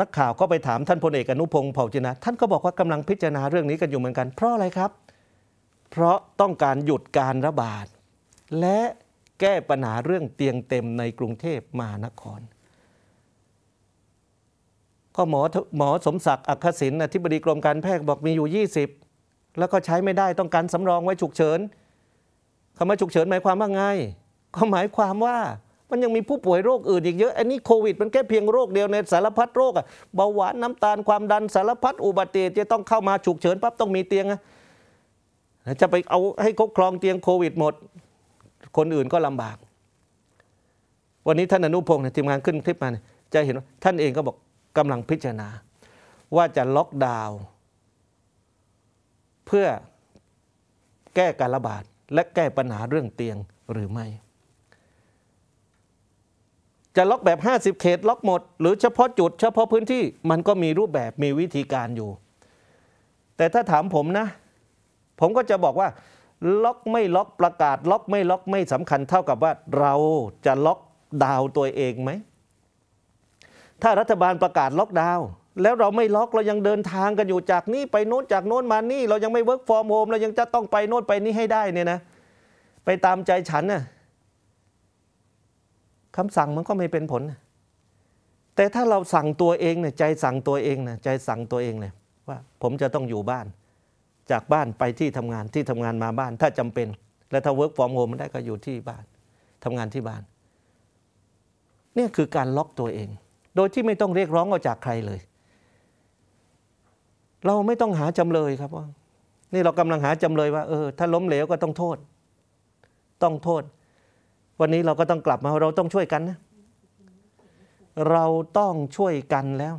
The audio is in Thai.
นักข่าวก็ไปถามท่านพลเอกอนุพงศ์เผ่าจินะ ท่านก็บอกว่ากำลังพิจารณาเรื่องนี้กันอยู่เหมือนกัน เพราะอะไรครับ เพราะต้องการหยุดการระบาด และแก้ปัญหาเรื่องเตียงเต็มในกรุงเทพมหานคร ก็หมอหมอสมศักดิ์อักศินอธิบดีกรมการแพทย์บอกมีอยู่ 20 แล้วก็ใช้ไม่ได้ต้องการสำรองไว้ฉุกเฉินคำว่าฉุกเฉินหมายความว่าไงก็หมายความว่ามันยังมีผู้ป่วยโรคอื่นอีกเยอะ อันนี้โควิด มันแค่เพียงโรคเดียวในสารพัดโรคอะเบาหวาน น้ำตาลความดัน สารพัดอุบัติเหตุจะต้องเข้ามาฉุกเฉินปั๊บต้องมีเตียงอะจะไปเอาให้ครบครองเตียงโควิดหมด คนอื่นก็ลำบาก วันนี้ท่านอนุพงศ์เนี่ยทีมงานขึ้นคลิปมา จะเห็นว่าท่านเองก็บอกกำลังพิจารณา ว่าจะล็อกดาวน์เพื่อแก้การระบาดและแก้ปัญหาเรื่องเตียงหรือไม่จะล็อกแบบ 50 เขตล็อกหมด หรือเฉพาะจุดเฉพาะพื้นที่มันก็มีรูปแบบมีวิธีการอยู่ แต่ถ้าถามผมนะ ผมก็จะบอกว่า ล็อกไม่ล็อกประกาศ ล็อกไม่ล็อกไม่สำคัญเท่ากับว่าเราจะล็อกดาวตัวเองไหม ถ้ารัฐบาลประกาศล็อกดาวแล้วเราไม่ล็อกเรายังเดินทางกันอยู่จากนี่ไปโน้น จากโน้นมานี่เรายังไม่เวิร์กฟอร์มโฮมเรายังจะต้องไปโน้นไปนี่ให้ได้เนี่ยนะ ไปตามใจฉันนะ่ะคำสั่งมันก็ไม่เป็นผล แต่ถ้าเราสั่งตัวเองเนี่ยใจสั่งตัวเองนะใจสั่งตัวเองเลยว่าผมจะต้องอยู่บ้าน จากบ้านไปที่ทำงานที่ทำงานมาบ้านถ้าจำเป็นและถ้าเวิร์กฟอร์มโฮมได้ก็อยู่ที่บ้านทำงานที่บ้านนี่คือการล็อกตัวเอง โดยที่ไม่ต้องเรียกร้องออกจากใครเลย เราไม่ต้องหาจำเลยครับว่านี่เรากำลังหาจำเลยว่าเออถ้าล้มเหลวก็ต้องโทษ ต้องโทษวันนี้เราก็ต้องกลับมาเราต้องช่วยกันนะ เราต้องช่วยกันแล้ว